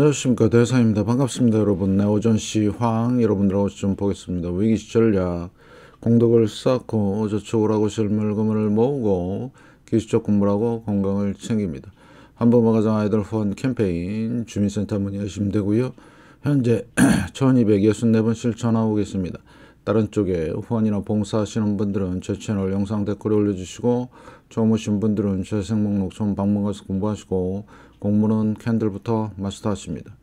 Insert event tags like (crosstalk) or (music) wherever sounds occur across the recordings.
안녕하십니까 대사입니다. 반갑습니다 여러분. 네, 오전 시황 여러분들하고 좀 보겠습니다. 위기 시 전략 공덕을 쌓고 저축을하고 실물금을 모으고 기술적 공부하고 를 건강을 챙깁니다. 한번만 가장 아이들 후원 캠페인 주민센터 문의하시면 되고요. 현재 1264번 (clears throat) 실천하고 계십니다. 다른 쪽에 후원이나 봉사하시는 분들은 제 채널 영상 댓글 에 올려주시고 처음 오신 분들은 제 생목록 좀 방문해서 공부하시고 공문은 캔들부터 마스터하십니다.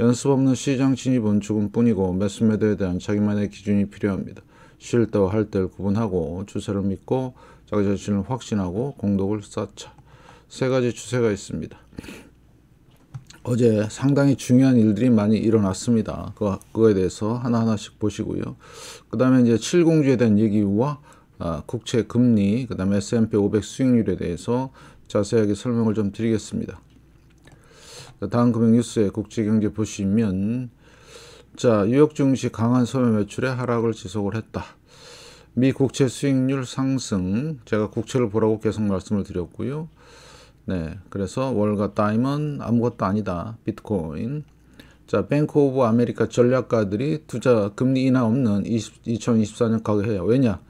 연습 없는 시장 진입은 죽음뿐이고 매수매도에 대한 자기만의 기준이 필요합니다. 쉴 때와 할 때를 구분하고 추세를 믿고 자기 자신을 확신하고 공덕을 쌓자. 세 가지 추세가 있습니다. 어제 상당히 중요한 일들이 많이 일어났습니다. 그, 그거, 에 대해서 하나하나씩 보시고요. 그 다음에 이제 7공주에 대한 얘기와 아, 국채 금리, 그 다음에 S&P 500 수익률에 대해서 자세하게 설명을 좀 드리겠습니다. 다음 금융뉴스의 국제경제 보시면 자 뉴욕 증시 강한 소매 매출의 하락을 지속을 했다. 미 국채 수익률 상승 제가 국채를 보라고 계속 말씀을 드렸고요. 네, 그래서 월가 다이먼 아무것도 아니다. 비트코인 자, 뱅크 오브 아메리카 전략가들이 투자 금리 인하 없는 20, 2024년 가게해요. 왜냐?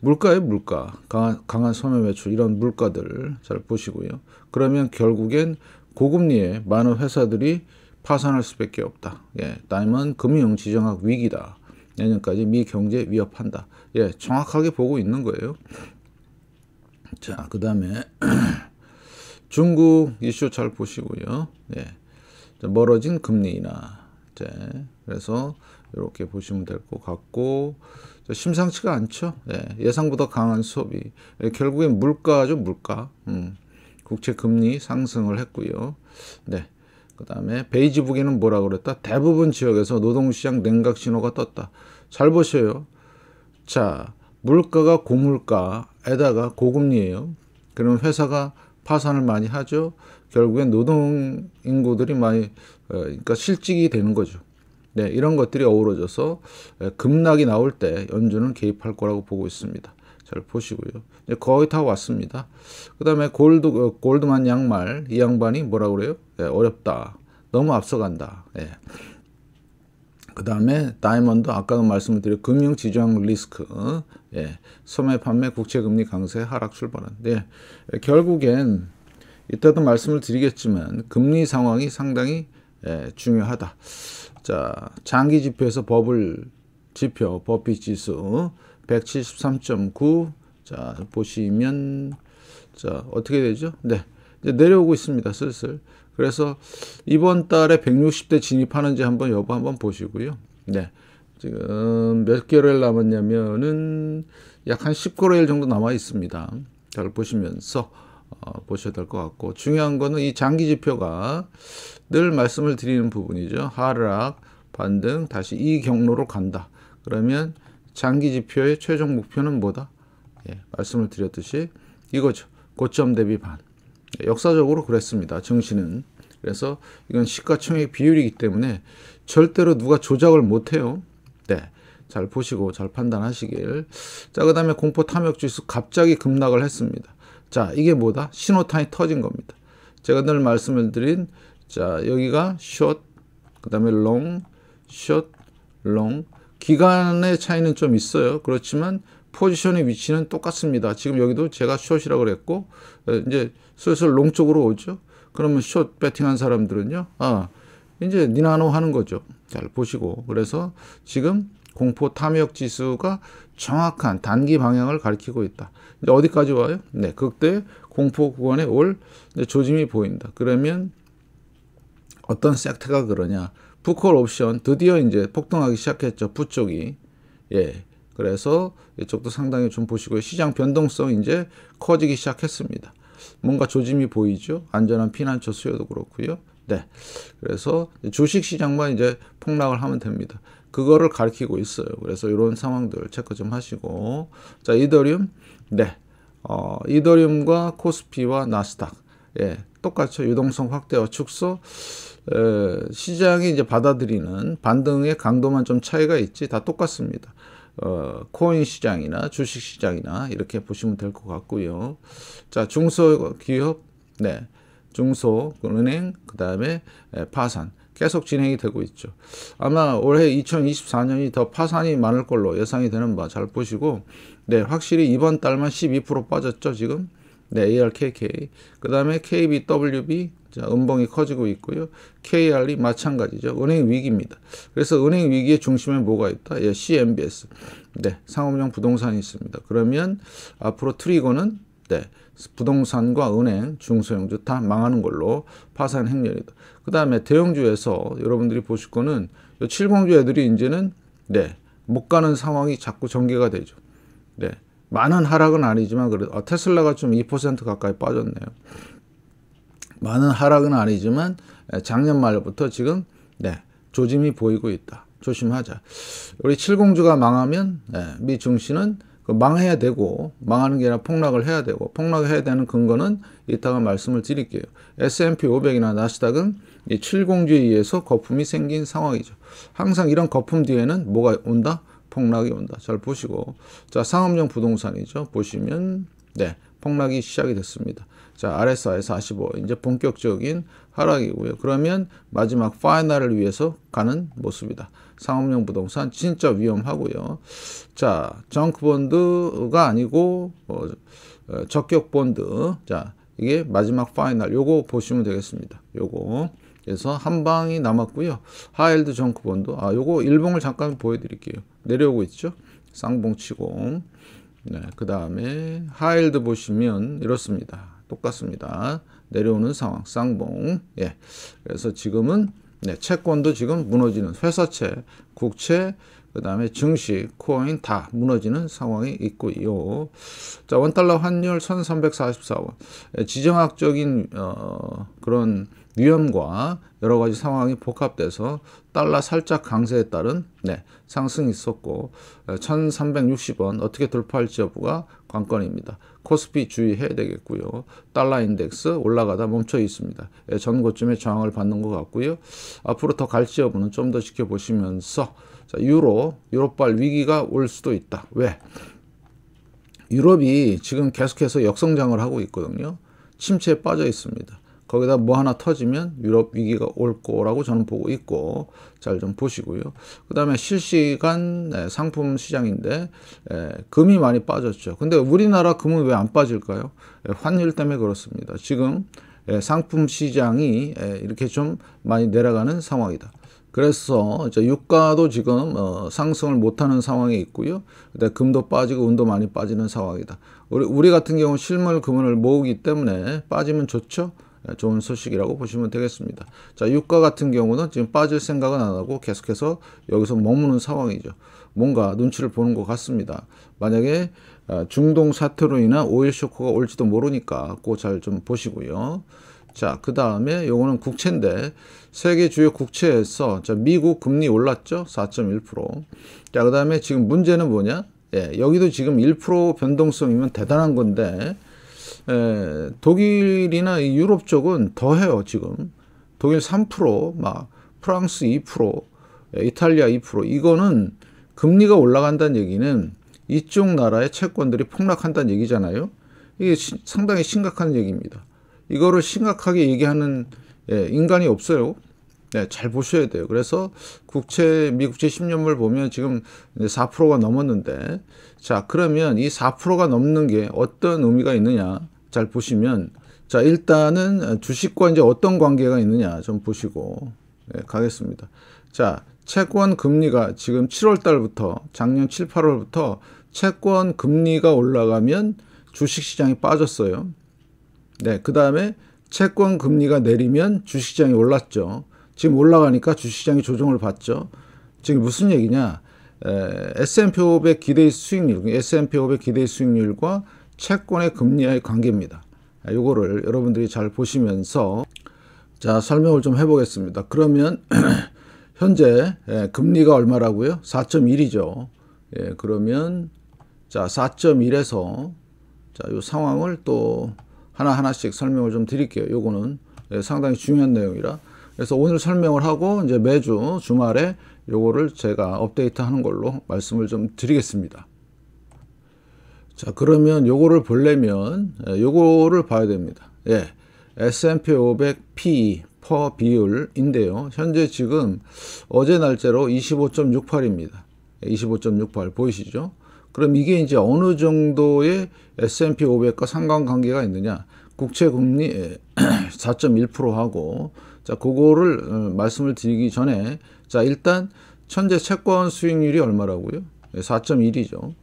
물가에 물가, 강한, 강한 소매 매출 이런 물가들 잘 보시고요. 그러면 결국엔 고금리에 많은 회사들이 파산할 수밖에 없다. 예, 다임은 금융 지정학 위기다. 내년까지 미 경제 위협한다. 예, 정확하게 보고 있는 거예요. 자, 그 다음에 (clears throat) 중국 이슈 잘 보시고요. 예, 멀어진 금리 인하. 자, 그래서 이렇게 보시면 될 것 같고 심상치가 않죠. 예, 상보다 강한 소비. 예, 결국엔 물가죠, 물가. 음. 국채 금리 상승을 했고요. 네. 그 다음에 베이지북에는 뭐라 그랬다? 대부분 지역에서 노동시장 냉각 신호가 떴다. 잘 보셔요. 자, 물가가 고물가에다가 고금리예요. 그럼 회사가 파산을 많이 하죠. 결국엔 노동 인구들이 많이 어, 그러니까 실직이 되는 거죠. 네, 이런 것들이 어우러져서 급락이 나올 때 연준은 개입할 거라고 보고 있습니다. 잘 보시고요. 이제 네, 거의 다 왔습니다. 그 다음에 골드, 어, 골드만 양말, 이 양반이 뭐라 그래요? 예, 어렵다. 너무 앞서간다. 예. 그 다음에 다이먼드 아까도 말씀 드린 금융 지정 리스크 예. 소매 판매 국채 금리 강세 하락 출발한 예. 예. 결국엔 이때도 말씀을 드리겠지만 금리 상황이 상당히 예, 중요하다. 자 장기 지표에서 버블 지표 버핏 지수 173.9. 자, 보시면 자, 어떻게 되죠? 네. 이제 내려오고 있습니다. 슬슬. 그래서 이번 달에 160대 진입하는지 한번 여부 한번 보시고요. 네. 지금 몇 개월 남았냐면은 약 한 19개월 정도 남아 있습니다. 잘 보시면서 어, 보셔야 될 것 같고 중요한 거는 이 장기 지표가 늘 말씀을 드리는 부분이죠. 하락, 반등, 다시 이 경로로 간다. 그러면 장기 지표의 최종 목표는 뭐다? 예, 말씀을 드렸듯이 이거죠. 고점 대비 반. 예, 역사적으로 그랬습니다. 증시는. 그래서 이건 시가총액 비율이기 때문에 절대로 누가 조작을 못해요. 네. 잘 보시고 잘 판단하시길. 자, 그 다음에 공포 탐욕 지수 갑자기 급락을 했습니다. 자, 이게 뭐다? 신호탄이 터진 겁니다. 제가 늘 말씀을 드린, 자, 여기가 숏, 그 다음에 롱, 숏, 롱, 기간의 차이는 좀 있어요. 그렇지만 포지션의 위치는 똑같습니다. 지금 여기도 제가 숏이라고 그랬고 이제 슬슬 롱 쪽으로 오죠. 그러면 숏 배팅한 사람들은요. 아, 이제 니나노 하는 거죠. 잘 보시고. 그래서 지금 공포 탐욕 지수가 정확한 단기 방향을 가리키고 있다. 이제 어디까지 와요? 네, 그때 공포 구간에 올 조짐이 보인다. 그러면 어떤 섹터가 그러냐? 푸콜 옵션 드디어 이제 폭등하기 시작했죠. 부 쪽이. 예. 그래서 이쪽도 상당히 좀 보시고요. 시장 변동성 이제 커지기 시작했습니다. 뭔가 조짐이 보이죠. 안전한 피난처 수요도 그렇고요. 네. 그래서 주식 시장만 이제 폭락을 하면 됩니다. 그거를 가리키고 있어요. 그래서 이런 상황들 체크 좀 하시고. 자, 이더리움. 네. 어, 이더리움과 코스피와 나스닥. 예, 똑같죠. 유동성 확대와 축소. 에, 시장이 이제 받아들이는 반등의 강도만 좀 차이가 있지 다 똑같습니다. 어, 코인 시장이나 주식 시장이나 이렇게 보시면 될 것 같고요. 자, 중소기업, 네, 중소 은행, 그 다음에 파산. 계속 진행이 되고 있죠. 아마 올해 2024년이 더 파산이 많을 걸로 예상이 되는 바 잘 보시고, 네, 확실히 이번 달만 12% 빠졌죠, 지금. 네, ARKK. 그 다음에 KBWB, 자, 음봉이 커지고 있고요. KR이 마찬가지죠. 은행 위기입니다. 그래서 은행 위기의 중심에 뭐가 있다? 예, CMBS. 네, 상업용 부동산이 있습니다. 그러면 앞으로 트리거는 네, 부동산과 은행, 중소형주 다 망하는 걸로 파산 행렬이다. 그 다음에 대형주에서 여러분들이 보실 거는 70주 애들이 이제는 네, 못 가는 상황이 자꾸 전개가 되죠. 네. 많은 하락은 아니지만 그래도 아, 테슬라가 좀 2% 가까이 빠졌네요. 많은 하락은 아니지만 예, 작년 말부터 지금 네, 조짐이 보이고 있다. 조심하자. 우리 70주가 망하면 네, 미 증시는 그 망해야 되고 망하는 게 아니라 폭락을 해야 되고 폭락해야 되는 근거는 이따가 말씀을 드릴게요. S&P 500이나 나스닥은 이 70주에 의해서 거품이 생긴 상황이죠. 항상 이런 거품 뒤에는 뭐가 온다? 폭락이 온다. 잘 보시고. 자, 상업용 부동산이죠. 보시면, 네, 폭락이 시작이 됐습니다. 자, RSI 45. 이제 본격적인 하락이고요. 그러면 마지막 파이널을 위해서 가는 모습이다. 상업용 부동산 진짜 위험하고요. 자, 정크본드가 아니고, 뭐, 어, 적격본드. 자, 이게 마지막 파이널. 요거 보시면 되겠습니다. 요거. 그래서 한 방이 남았고요. 하일드 정크본도 아 요거 일봉을 잠깐 보여드릴게요. 내려오고 있죠. 쌍봉치고 네, 그 다음에 하일드 보시면 이렇습니다. 똑같습니다. 내려오는 상황 쌍봉 예 그래서 지금은 네, 채권도 지금 무너지는 회사채, 국채, 그 다음에 증시, 코인 다 무너지는 상황이 있고요. 자, 원달러 환율 1344원. 예, 지정학적인 어, 그런 위험과 여러 가지 상황이 복합돼서 달러 살짝 강세에 따른 네, 상승이 있었고 1360원 예, 어떻게 돌파할지 여부가 관건입니다. 코스피 주의해야 되겠고요. 달러 인덱스 올라가다 멈춰 있습니다. 예, 전고점에 저항을 받는 것 같고요. 앞으로 더 갈지 여부는 좀 더 지켜보시면서 자, 유로, 유럽발 위기가 올 수도 있다. 왜? 유럽이 지금 계속해서 역성장을 하고 있거든요. 침체에 빠져 있습니다. 거기다 뭐 하나 터지면 유럽 위기가 올 거라고 저는 보고 있고 잘 좀 보시고요. 그 다음에 실시간 네, 상품 시장인데 예, 금이 많이 빠졌죠. 근데 우리나라 금은 왜 안 빠질까요? 예, 환율 때문에 그렇습니다. 지금 예, 상품 시장이 이렇게 좀 많이 내려가는 상황이다. 그래서 유가도 지금 어, 상승을 못하는 상황에 있고요. 근데 금도 빠지고 운도 많이 빠지는 상황이다. 우리, 우리 같은 경우 실물 금을 모으기 때문에 빠지면 좋죠. 좋은 소식이라고 보시면 되겠습니다. 자, 유가 같은 경우는 지금 빠질 생각은 안 하고 계속해서 여기서 머무는 상황이죠. 뭔가 눈치를 보는 것 같습니다. 만약에 아, 중동 사태로 인한 오일 쇼크가 올지도 모르니까 꼭 잘 좀 보시고요. 자, 그 다음에 요거는 국채인데 세계 주요 국채에서 자, 미국 금리 올랐죠? 4.1%. 자, 그 다음에 지금 문제는 뭐냐? 예, 여기도 지금 1% 변동성이면 대단한 건데 에, 독일이나 유럽 쪽은 더 해요, 지금. 독일 3%, 막 프랑스 2%, 이탈리아 2%. 이거는 금리가 올라간다는 얘기는 이쪽 나라의 채권들이 폭락한다는 얘기잖아요. 이게 시, 상당히 심각한 얘기입니다. 이거를 심각하게 얘기하는 예, 인간이 없어요. 네, 잘 보셔야 돼요. 그래서 국채, 미국채 10년물 보면 지금 4%가 넘었는데, 자, 그러면 이 4%가 넘는 게 어떤 의미가 있느냐. 잘 보시면 자 일단은 주식과 이제 어떤 관계가 있느냐 좀 보시고 네, 가겠습니다. 자 채권 금리가 지금 7월 달부터 작년 7, 8월부터 채권 금리가 올라가면 주식 시장이 빠졌어요. 네, 그 다음에 채권 금리가 내리면 주식 시장이 올랐죠. 지금 올라가니까 주식 시장이 조정을 받죠. 지금 무슨 얘기냐? S&P 500 기대 수익률, S&P 500 기대 수익률과 채권의 금리와의 관계입니다. 이거를 아, 여러분들이 잘 보시면서 자 설명을 좀 해보겠습니다. 그러면 (clears throat) 현재 예, 금리가 얼마라고요? 4.1이죠. 예, 그러면 자 4.1에서 자이 상황을 또 하나하나씩 설명을 좀 드릴게요. 요거는 예, 상당히 중요한 내용이라 그래서 오늘 설명을 하고 이제 매주 주말에 요거를 제가 업데이트 하는 걸로 말씀을 좀 드리겠습니다. 자, 그러면 요거를 보려면 예, 요거를 봐야 됩니다. 예. S&P 500 PE 퍼 비율인데요. 현재 지금 어제 날짜로 25.68입니다. 25.68 예, 보이시죠? 그럼 이게 이제 어느 정도의 S&P 500과 상관관계가 있느냐? 국채 금리 4.1% 예, (clears throat) 하고 자, 그거를 어, 말씀을 드리기 전에 자, 일단 현재 채권 수익률이 얼마라고요? 4.1이죠.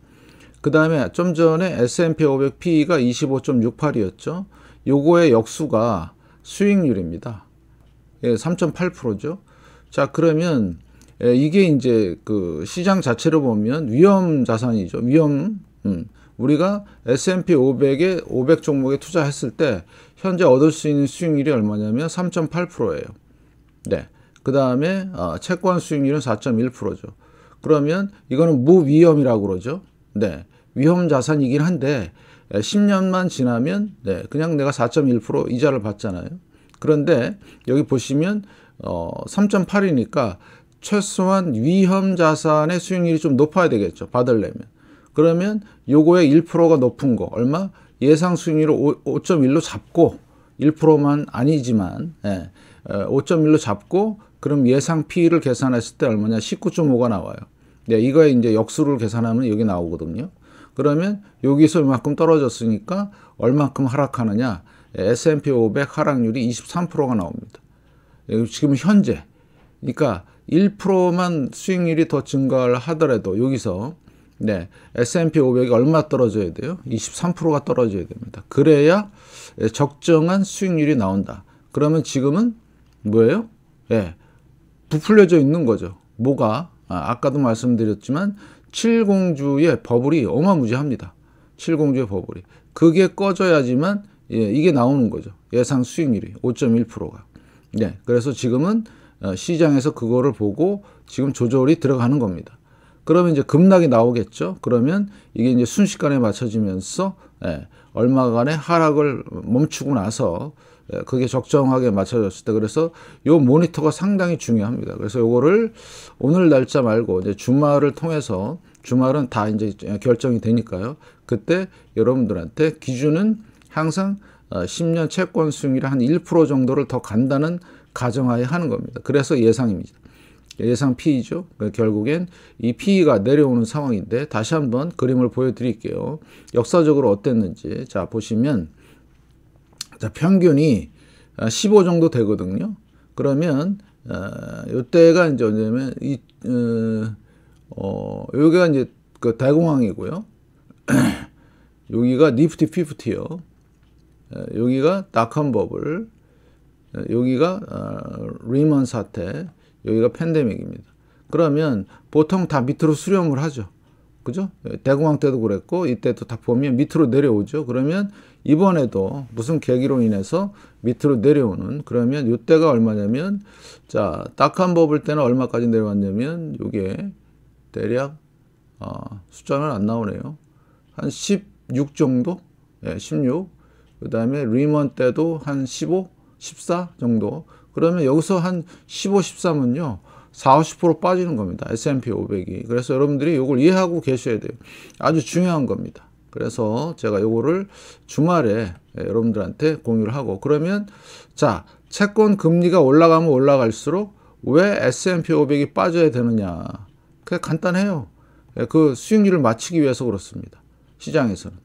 그 다음에 좀 전에 S&P 500 PE가 25.68이었죠. 요거의 역수가 수익률입니다. 예, 3.8%죠. 자, 그러면 예, 이게 이제 그 시장 자체로 보면 위험 자산이죠. 위험. 음. 우리가 S&P 500에 500 종목에 투자했을 때 현재 얻을 수 있는 수익률이 얼마냐면 3.8%예요. 네. 그다음에 아, 채권 수익률은 4.1%죠. 그러면 이거는 무위험이라고 그러죠. 네, 위험 자산이긴 한데 10년만 지나면 네, 그냥 내가 4.1% 이자를 받잖아요. 그런데 여기 보시면 어, 3.8이니까 최소한 위험 자산의 수익률이 좀 높아야 되겠죠. 받으려면 그러면 요거의 1%가 높은 거 얼마? 예상 수익률을 5.1로 잡고 1%만 아니지만 예, 5.1로 잡고 그럼 예상 PE를 계산했을 때 얼마냐? 19.5가 나와요. 네, 이거에 이제 역수를 계산하면 여기 나오거든요. 그러면 여기서 이만큼 떨어졌으니까 얼만큼 하락하느냐. S&P 500 하락률이 23%가 나옵니다. 예, 지금 현재. 그러니까 1%만 수익률이 더 증가를 하더라도 여기서 네, S&P 500이 얼마 떨어져야 돼요? 23%가 떨어져야 됩니다. 그래야 적정한 수익률이 나온다. 그러면 지금은 뭐예요? 예, 네, 부풀려져 있는 거죠. 뭐가? 아, 아까도 말씀드렸지만 칠공주의 버블이 어마무지합니다. 칠공주의 버블이. 그게 꺼져야지만 예, 이게 나오는 거죠. 예상 수익률이 5.1%가. 네, 그래서 지금은 어, 시장에서 그거를 보고 지금 조절이 들어가는 겁니다. 그러면 이제 급락이 나오겠죠. 그러면 이게 이제 순식간에 맞춰지면서 예, 얼마간의 하락을 멈추고 나서 예, 그게 적정하게 맞춰졌을 때 그래서 요 모니터가 상당히 중요합니다. 그래서 요거를 오늘 날짜 말고 이제 주말을 통해서 주말은 다 이제 결정이 되니까요. 그때 여러분들한테 기준은 항상 10년 어, 채권 수익률의 한 1% 정도를 더 간다는 가정하에 하는 겁니다. 그래서 예상입니다. 예상 PE죠. 그 결국엔 이 PE가 내려오는 상황인데 다시 한번 그림을 보여드릴게요. 역사적으로 어땠는지 자 보시면 자, 평균이 15 아, 정도 되거든요. 그러면 어, 아, 이때가 이제 언제냐면 이 어, 여기가 어, 이제 그 대공황이고요. (clears throat) 여기가 니프티 피프티요. 아, 여기가 낙한 버블, 여기가 어, 리먼 사태, 여기가 팬데믹입니다. 그러면 보통 다 밑으로 수렴을 하죠. 그죠? 예, 대공황 때도 그랬고 이때도 다 보면 밑으로 내려오죠. 그러면 이번에도 무슨 계기로 인해서 밑으로 내려오는 그러면 이때가 얼마냐면 자딱한 버블 때는 얼마까지 내려왔냐면 이게 대략 아, 숫자는 안 나오네요 한 16 정도 예, 16 그 다음에 리먼 때도 한 15, 14 정도 그러면 여기서 한 15, 13은요 40, 50% 빠지는 겁니다 S&P 500이 그래서 여러분들이 이걸 이해하고 계셔야 돼요 아주 중요한 겁니다 그래서 제가 요거를 주말에 예, 여러분들한테 공유를 하고 그러면 자 채권 금리가 올라가면 올라갈수록 왜 S&P 500이 빠져야 되느냐 그게 간단해요 예, 그 수익률을 맞추기 위해서 그렇습니다 시장에서는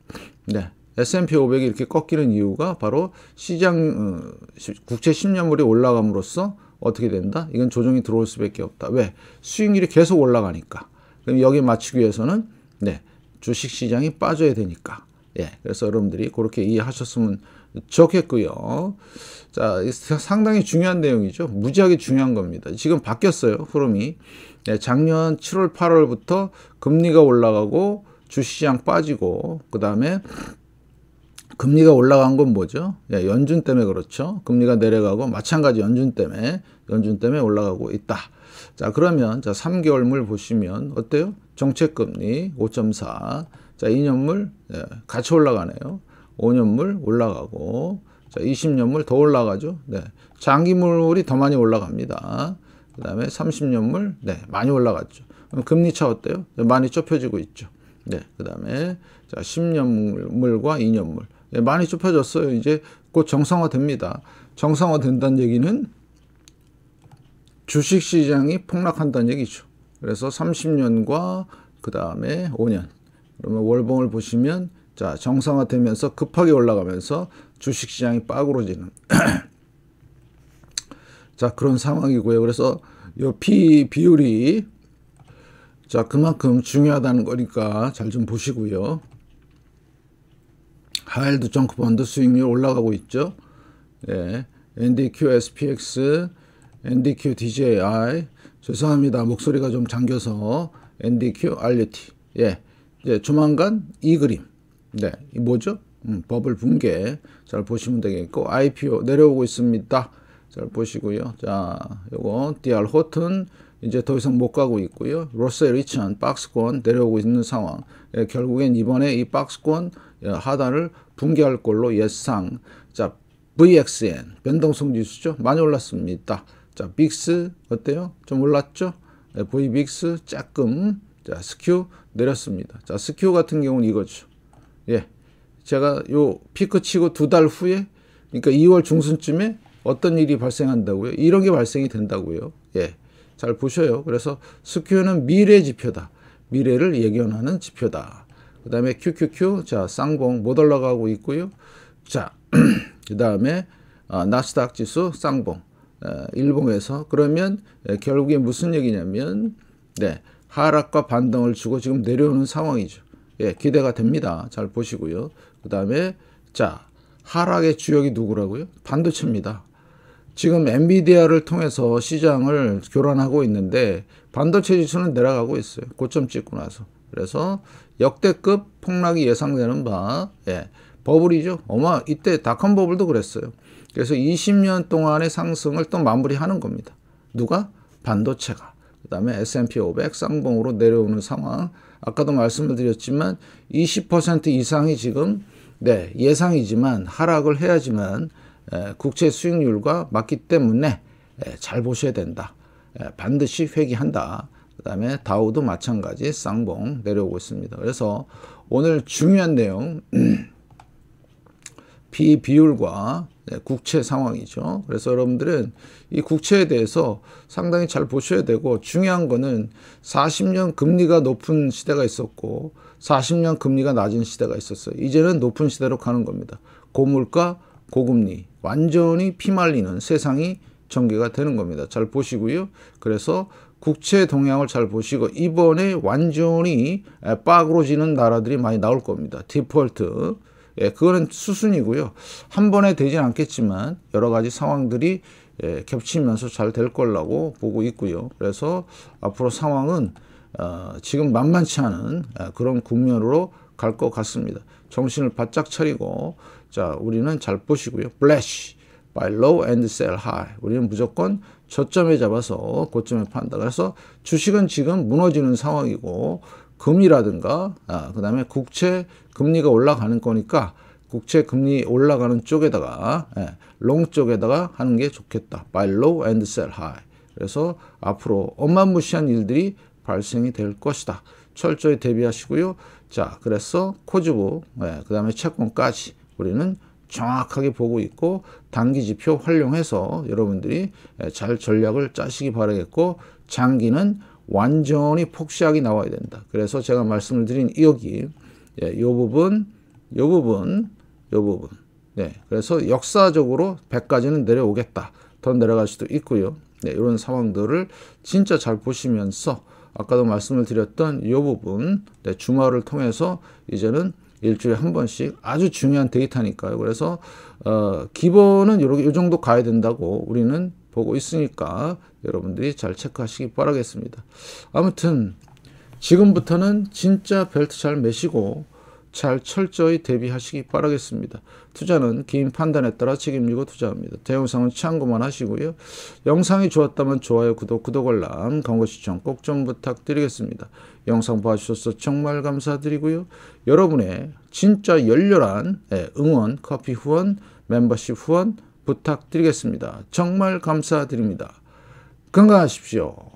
네 S&P 500이 이렇게 꺾이는 이유가 바로 시장 어, 국채 10년물이 올라감으로써 어떻게 된다? 이건 조정이 들어올 수밖에 없다. 왜? 수익률이 계속 올라가니까. 그럼 여기 맞추기 위해서는 네 주식시장이 빠져야 되니까. 예, 그래서 여러분들이 그렇게 이해하셨으면 좋겠고요. 자, 상당히 중요한 내용이죠. 무지하게 중요한 겁니다. 지금 바뀌었어요, 흐름이. 예, 작년 7월, 8월부터 금리가 올라가고 주시장 빠지고 그 다음에 금리가 올라간 건 뭐죠? 예, 연준 때문에 그렇죠. 금리가 내려가고 마찬가지 연준 때문에 연준 때문에 올라가고 있다. 자, 그러면 자, 3개월물 보시면 어때요? 정책금리 5.4. 자, 2년물 예, 같이 올라가네요. 5년물 올라가고 자, 20년물 더 올라가죠. 네. 장기물이 더 많이 올라갑니다. 그다음에 30년물 네, 많이 올라갔죠. 금리 차 어때요? 많이 좁혀지고 있죠. 네, 그 다음에 자 10년물과 2년물 많이 좁혀졌어요. 이제 곧 정상화 됩니다. 정상화 된다는 얘기는 주식시장이 폭락한다는 얘기죠. 그래서 30년과 그 다음에 5년 그러면 월봉을 보시면 자 정상화되면서 급하게 올라가면서 주식시장이 빠그러지는 (clears throat) 자 그런 상황이고요. 그래서 요피 비율이 자 그만큼 중요하다는 거니까 잘 좀 보시고요. 하일드 정크펀드 수익률 올라가고 있죠. 예, NDQ, SPX NDQ DJI 죄송합니다. 목소리가 좀 잠겨서 NDQ RUT 예 이제 조만간 이 그림 네 뭐죠? 음, 버블 붕괴 잘 보시면 되겠고 IPO 내려오고 있습니다. 잘 보시고요. 자 요거 DR 호튼 이제 더 이상 못 가고 있고요. 로스의 리치한 박스권 내려오고 있는 상황. 예, 결국엔 이번에 이 박스권 예, 하단을 붕괴할 걸로 예상. 자, VXN 변동성 지수죠. 많이 올랐습니다. 자, 빅스 어때요? 좀 올랐죠? V 빅스 조금 자, 스큐 내렸습니다. 자, 스큐 같은 경우는 이거죠. 예. 제가 요 피크 치고 두 달 후에 그러니까 2월 중순쯤에 어떤 일이 발생한다고요? 이런 게 발생이 된다고요. 예. 잘 보셔요. 그래서 스큐는 미래 지표다. 미래를 예견하는 지표다. 그 다음에 QQQ, 자, 쌍봉 못 올라가고 있고요. 자, (clears throat) 그 다음에 아, 나스닥 지수 쌍봉. 어, 일본에서 그러면 예, 결국에 무슨 얘기냐면 네, 하락과 반등을 주고 지금 내려오는 상황이죠. 예, 기대가 됩니다. 잘 보시고요. 그 다음에 자 하락의 주역이 누구라고요? 반도체입니다. 지금 엔비디아를 통해서 시장을 교란하고 있는데 반도체 지수는 내려가고 있어요. 고점 찍고 나서. 그래서 역대급 폭락이 예상되는 바 예, 버블이죠. 어마 이때 닷컴 버블도 그랬어요. 그래서 20년 동안의 상승을 또 마무리하는 겁니다. 누가? 반도체가. 그 다음에 S&P 500 쌍봉으로 내려오는 상황. 아까도 말씀을 드렸지만 20% 이상이 지금 네, 예상이지만 하락을 해야지만 에, 국채 수익률과 맞기 때문에 에, 잘 보셔야 된다. 에, 반드시 회귀한다. 그 다음에 다우도 마찬가지 쌍봉 내려오고 있습니다. 그래서 오늘 중요한 내용 (clears throat) 비 비율과 네, 국채 상황이죠. 그래서 여러분들은 이 국채에 대해서 상당히 잘 보셔야 되고 중요한 거는 40년 금리가 높은 시대가 있었고 40년 금리가 낮은 시대가 있었어요. 이제는 높은 시대로 가는 겁니다. 고물가, 고금리 완전히 피말리는 세상이 전개가 되는 겁니다. 잘 보시고요. 그래서 국채 동향을 잘 보시고 이번에 완전히 빠그러지는 나라들이 많이 나올 겁니다. 디폴트 예, 그거는 수순이고요. 한 번에 되진 않겠지만 여러 가지 상황들이 예, 겹치면서 잘 될 거라고 보고 있고요. 그래서 앞으로 상황은 어, 지금 만만치 않은 아, 그런 국면으로 갈 것 같습니다. 정신을 바짝 차리고 자 우리는 잘 보시고요. 플래시 buy low and sell high. 우리는 무조건 저점에 잡아서 고점에 판다. 그래서 주식은 지금 무너지는 상황이고 금이라든가 아, 그 다음에 국채 금리가 올라가는 거니까 국채 금리 올라가는 쪽에다가 예, 롱 쪽에다가 하는 게 좋겠다. Buy low and sell high. 그래서 앞으로 엄만무시한 일들이 발생이 될 것이다. 철저히 대비하시고요. 자, 그래서 코즈보, 예, 그 다음에 채권까지 우리는 정확하게 보고 있고 단기 지표 활용해서 여러분들이 예, 잘 전략을 짜시기 바라겠고 장기는 완전히 폭시하게 나와야 된다. 그래서 제가 말씀을 드린 여기 예, 이 부분, 이 부분, 이 부분. 네, 그래서 역사적으로 100까지는 내려오겠다. 더 내려갈 수도 있고요. 네, 이런 상황들을 진짜 잘 보시면서 아까도 말씀을 드렸던 이 부분 네, 주말을 통해서 이제는 일주일에 한 번씩 아주 중요한 데이터니까요. 그래서 어, 기본은 이 정도 가야 된다고 우리는 보고 있으니까 여러분들이 잘 체크하시기 바라겠습니다. 아무튼 지금부터는 진짜 벨트 잘 매시고 잘 철저히 대비하시기 바라겠습니다. 투자는 긴 판단에 따라 책임지고 투자합니다. 대영상은 참고만 하시고요. 영상이 좋았다면 좋아요, 구독, 구독 알람, 광고 시청 꼭 좀 부탁드리겠습니다. 영상 봐주셔서 정말 감사드리고요. 여러분의 진짜 열렬한 예, 응원, 커피 후원, 멤버십 후원 부탁드리겠습니다. 정말 감사드립니다. 건강하십시오.